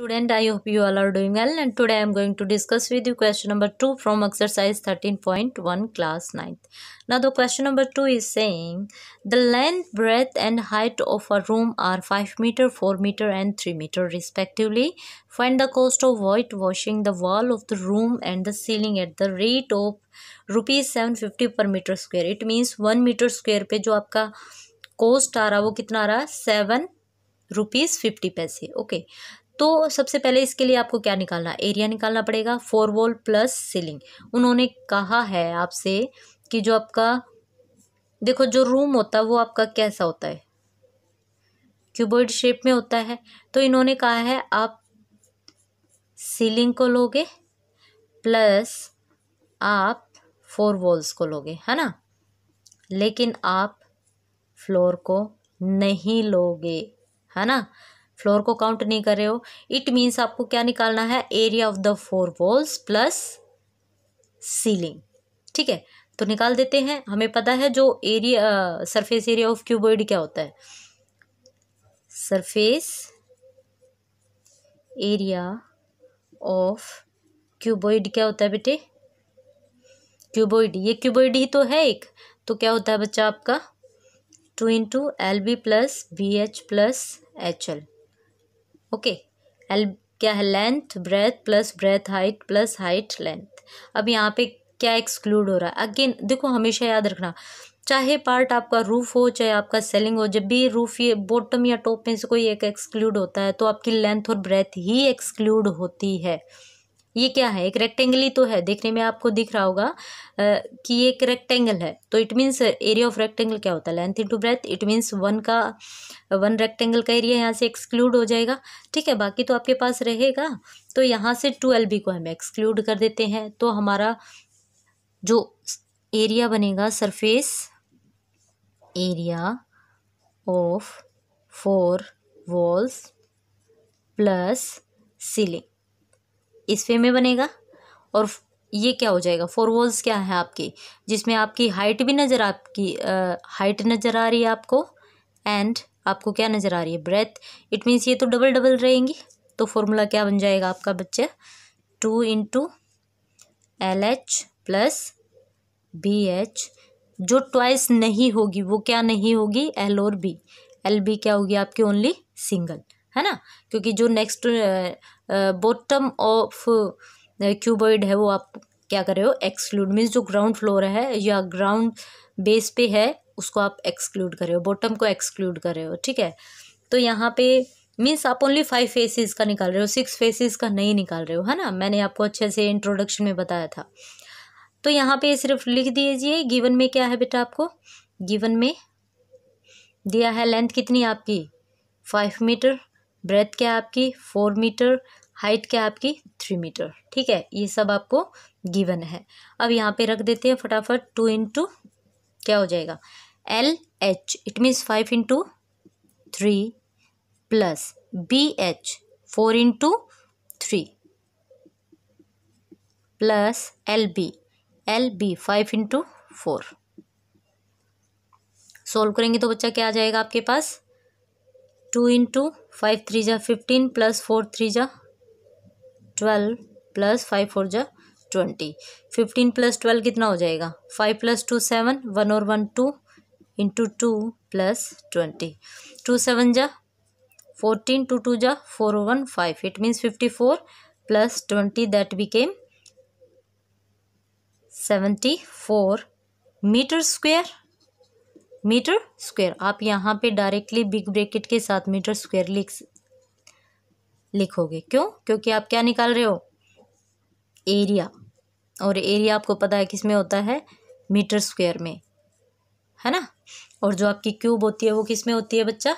Student, I hope you all are doing well and today I am going to discuss with you question number 2 from exercise 13.1 class 9th. Now the question number 2 is saying the length, breadth and height of a room are 5 meter, 4 meter and 3 meter respectively. Find the cost of whitewashing the wall of the room and the ceiling at the rate of rupees 750 per meter square. It means 1 meter square pe jo आपका cost aara रहा kitna aara seven rupees fifty rupees Okay. तो सबसे पहले इसके लिए आपको क्या निकालना एरिया निकालना पड़ेगा फोर वॉल प्लस सीलिंग उन्होंने कहा है आपसे कि जो आपका देखो जो रूम होता है वो आपका कैसा होता है क्यूबॉइड शेप में होता है तो इन्होंने कहा है आप सीलिंग को लोगे प्लस आप फोर वॉल्स को लोगे है ना लेकिन आप फ्लोर को नहीं लोगे है ना फ्लोर को काउंट नहीं कर रहे हो इट मीन्स आपको क्या निकालना है area of the four walls plus ceiling ठीक है तो निकाल देते हैं हमें पता है जो area surface area of cuboid क्या होता है सरफेस एरिया ऑफ क्यूबॉइड क्या होता है बेटे क्यूबॉइड ये क्यूबॉइड ही तो है एक तो क्या होता है बच्चा आपका two into L B plus B H plus H L okay L क्या है length breadth plus breadth height plus height length अब यहाँ पे क्या एक्सक्लूड हो रहा है अगेन देखो हमेशा याद रखना चाहे पार्ट आपका रूफ हो चाहे आपका सेलिंग हो जब भी रूफ ये बॉटम या टॉप में से कोई एक एक्सक्लूड होता है तो आपकी लेंथ और ब्रेथ ही एक्सक्लूड होती है ये क्या है एक रेक्टेंगल ही तो है देखने में आपको दिख रहा होगा कि ये एक रेक्टेंगल है तो it means area of rectangle क्या होता है length into breadth it means one का वन रेक्टेंगल का एरिया यहाँ से एक्सक्लूड हो जाएगा ठीक है बाकी तो आपके पास रहेगा तो यहाँ से एल बी को हम एक्सक्लूड कर देते हैं तो हमारा जो एरिया बनेगा surface area of four walls plus ceiling इस वे में बनेगा और ये क्या हो जाएगा फोर वॉल्स क्या है आपकी जिसमें आपकी हाइट भी नज़र आपकी हाइट नज़र आ रही है आपको एंड आपको क्या नज़र आ रही है ब्रेथ इट मीन्स ये तो डबल डबल रहेंगी तो फॉर्मूला क्या बन जाएगा आपका बच्चे two into L H plus B H जो ट्वाइस नहीं होगी वो क्या नहीं होगी एल और बी एल बी क्या होगी आपकी ओनली सिंगल है ना क्योंकि जो नेक्स्ट बॉटम ऑफ क्यूबॉइड है वो आप क्या कर रहे हो एक्सक्लूड मीन्स जो ग्राउंड फ्लोर है या ग्राउंड बेस पे है उसको आप एक्सक्लूड कर रहे हो बॉटम को एक्सक्लूड कर रहे हो ठीक है तो यहाँ पे मीन्स आप ओनली फाइव फेसेस का निकाल रहे हो सिक्स फेसेस का नहीं निकाल रहे हो है ना मैंने आपको अच्छे से इंट्रोडक्शन में बताया था तो यहाँ पे सिर्फ लिख दीजिए गिवन में क्या है बेटा आपको गिवन में दिया है लेंथ कितनी आपकी फाइव मीटर ब्रेथ क्या है आपकी फोर मीटर हाइट क्या है आपकी थ्री मीटर ठीक है ये सब आपको गिवन है अब यहाँ पे रख देते हैं फटाफट टू इंटू क्या हो जाएगा L H it means five into three plus B H four into three plus L B L B five into four solve करेंगे तो बच्चा क्या आ जाएगा आपके पास टू इंटू फाइव थ्री जा फिफ्टीन प्लस फोर थ्री जा ट्वेल्व प्लस फाइव फोर जा ट्वेंटी फिफ्टीन प्लस ट्वेल्व कितना हो जाएगा five plus two seven one और one two into two plus twenty two seven जा फोर्टीन टू टू जा four one five it means fifty four plus twenty that became seventy four metre square metre square आप यहाँ पे directly big bracket के साथ metre square लिख लिखोगे क्यों क्योंकि आप क्या निकाल रहे हो एरिया और एरिया आपको पता है किस में होता है मीटर स्क्वायर में है ना और जो आपकी क्यूब होती है वो किस में होती है बच्चा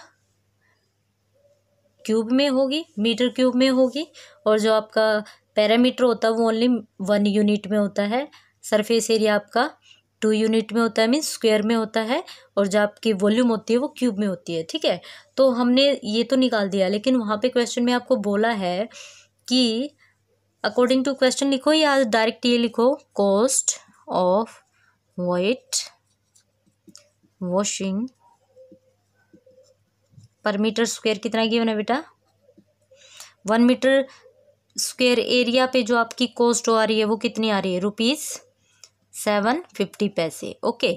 क्यूब में होगी मीटर क्यूब में होगी और जो आपका पैरामीटर होता है वो ओनली वन यूनिट में होता है सरफेस एरिया आपका टू यूनिट में होता है मीन्स स्क्वेयर में होता है और जो आपकी वॉल्यूम होती है वो क्यूब में होती है ठीक है तो हमने ये तो निकाल दिया लेकिन वहाँ पे क्वेश्चन में आपको बोला है कि अकॉर्डिंग टू क्वेश्चन लिखो या डायरेक्ट ये लिखो cost of whitewashing per metre square कितना गिवन है बेटा वन मीटर स्क्वेयर एरिया पे जो आपकी कॉस्ट आ रही है वो कितनी आ रही है रुपीज़ सेवन फिफ्टी पैसे ओके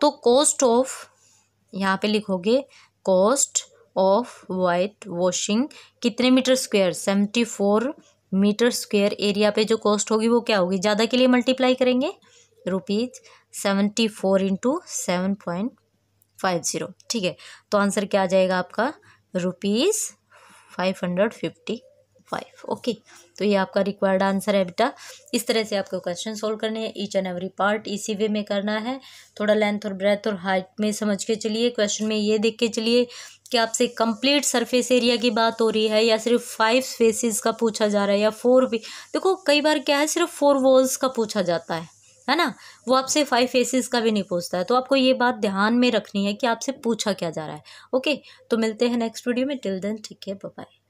तो कॉस्ट ऑफ यहाँ पे लिखोगे कॉस्ट ऑफ वाइट वॉशिंग कितने metre square seventy four metre square area पे जो कॉस्ट होगी वो क्या होगी ज़्यादा के लिए मल्टीप्लाई करेंगे rupees seventy four into seven point five zero ठीक है तो आंसर क्या आ जाएगा आपका rupees five hundred fifty five okay तो ये आपका रिक्वायर्ड आंसर है बेटा इस तरह से आपको क्वेश्चन सोल्व करने हैं ईच एंड एवरी पार्ट इसी वे में करना है थोड़ा लेंथ और ब्रेथ और हाइट में समझ के चलिए क्वेश्चन में ये देख के चलिए कि आपसे कंप्लीट सरफेस एरिया की बात हो रही है या सिर्फ फाइव फेसिस का पूछा जा रहा है या फोर भी देखो कई बार क्या है सिर्फ फोर वॉल्स का पूछा जाता है है ना वो आपसे फाइव फेसेस का भी नहीं पूछता है तो आपको ये बात ध्यान में रखनी है कि आपसे पूछा क्या जा रहा है ओके तो मिलते हैं नेक्स्ट वीडियो में टिल देन ठीक है बाय